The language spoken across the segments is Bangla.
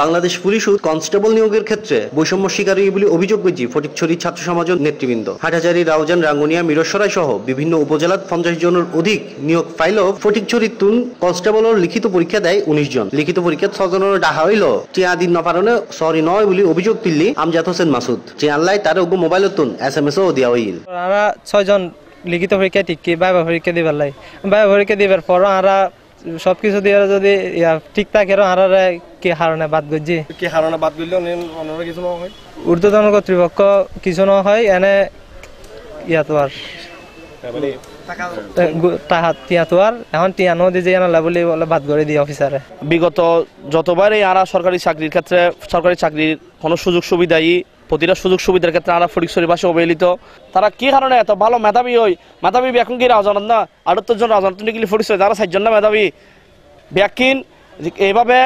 বাংলাদেশ পুলিশ ও কনস্টেবল নিয়োগের ক্ষেত্রে বৈষম্য শিকারী বলে অভিযোগ করেছি ফটিকছড়ি ছাত্র সমাজ নেতৃবৃন্দ হাটাজারি রাউজান রাঙ্গুনিয়া মিরসরাই সহ বিভিন্ন উপজেলার পঞ্চাশ জনের অধিক নিয়োগ পাইল ফটিকছড়ি তুন কনস্টেবলের লিখিত পরীক্ষা দেয় উনিশ জন লিখিত পরীক্ষা জনের ডাহা হইল দিন নপারণে সরি নয় বলে অভিযোগ তুললি আমজাদ হোসেন মাসুদ লাই তার ওগো মোবাইল তুন এস এম এসও দিয়া হইল আমরা ছয়জন লিখিত পরীক্ষা টিকি বাইবা পরীক্ষা দিবার লাই বাইবা পরীক্ষা দিবার পর আমরা সবকিছু দিয়ে যদি ঠিক থাকে আর কি হারণে বাদ গজি কি হারণে বাদ গইলে অন্যরা কিছু না হয় ঊর্ধ্বতন কর্তৃপক্ষ কিছু না হয় এনে ইয়াতোয়ার তো বাদ বিগত যতবার এই আরা সরকারি চাকরির ক্ষেত্রে সরকারি চাকরির কোনো সুযোগ সুবিধাই প্রতিটা সুযোগ সুবিধার ক্ষেত্রে আরা ফটিকশরীবাসী অবহেলিত তারা কি কারণে এত ভালো মেধাবী হই মেধাবী ব্যাকুন কি রাজনত না আটত্তর জন রাজনীতি ফটিকশরী তারা সাতজন না মেধাবী ব্যাকিন এইভাবে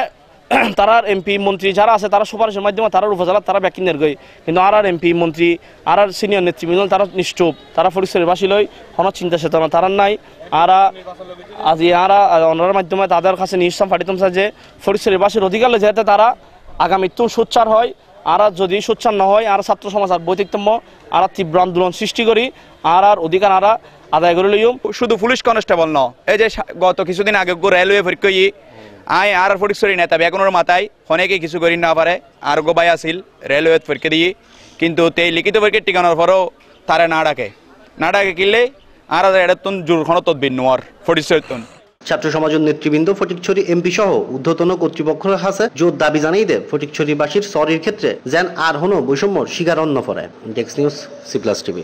তারা এমপি মন্ত্রী যারা আছে তারা সুপারিশের মাধ্যমে তারা উপজেলা তারা ব্যাকিনের গই কিন্তু আর আর এমপি মন্ত্রী আর আর সিনিয়র নেতৃবৃন্দ তারা নিষ্ঠুপ তারা ফরিশ্বরের বাসী লই কোনো চিন্তা চেতনা তারা নাই আরা আজ আরা অনার মাধ্যমে তাদের কাছে নিঃশ্বাস পাঠিতাম স্যার যে ফরিশ্বরের বাসীর অধিকার যাতে তারা আগামীত্যু সোচ্চার হয় আর যদি সোচ্চার না হয় আর ছাত্র সমাজ আর বৈতিকতম্য আর তীব্র আন্দোলন সৃষ্টি করি আর আর অধিকার আরা আদায় করে লইম শুধু পুলিশ কনস্টেবল ন এই যে গত কিছুদিন আগে রেলওয়ে পরীক্ষা আই আর ফটিকসরি নেতা বেগুনের মাথায় অনেকে কিছু করি না পারে আর গোবাই আসিল রেলওয়ে ফরকে দিয়ে কিন্তু তেই লিখিত ফরকে টিকানোর পরও তারা না ডাকে না ডাকে কিনলে আর জোর জোরখণ তদ্বিন নোয়ার ফটিকসরিত্তন ছাত্র সমাজের নেতৃবৃন্দ ফটিকছড়ি এমপি সহ ঊর্ধ্বতন কর্তৃপক্ষের কাছে জোর দাবি জানিয়ে দেয় ফটিকছড়িবাসীর সরির ক্ষেত্রে যেন আর হন বৈষম্য শিকার অন্য পরে ডেক্স নিউজ সি প্লাস টিভি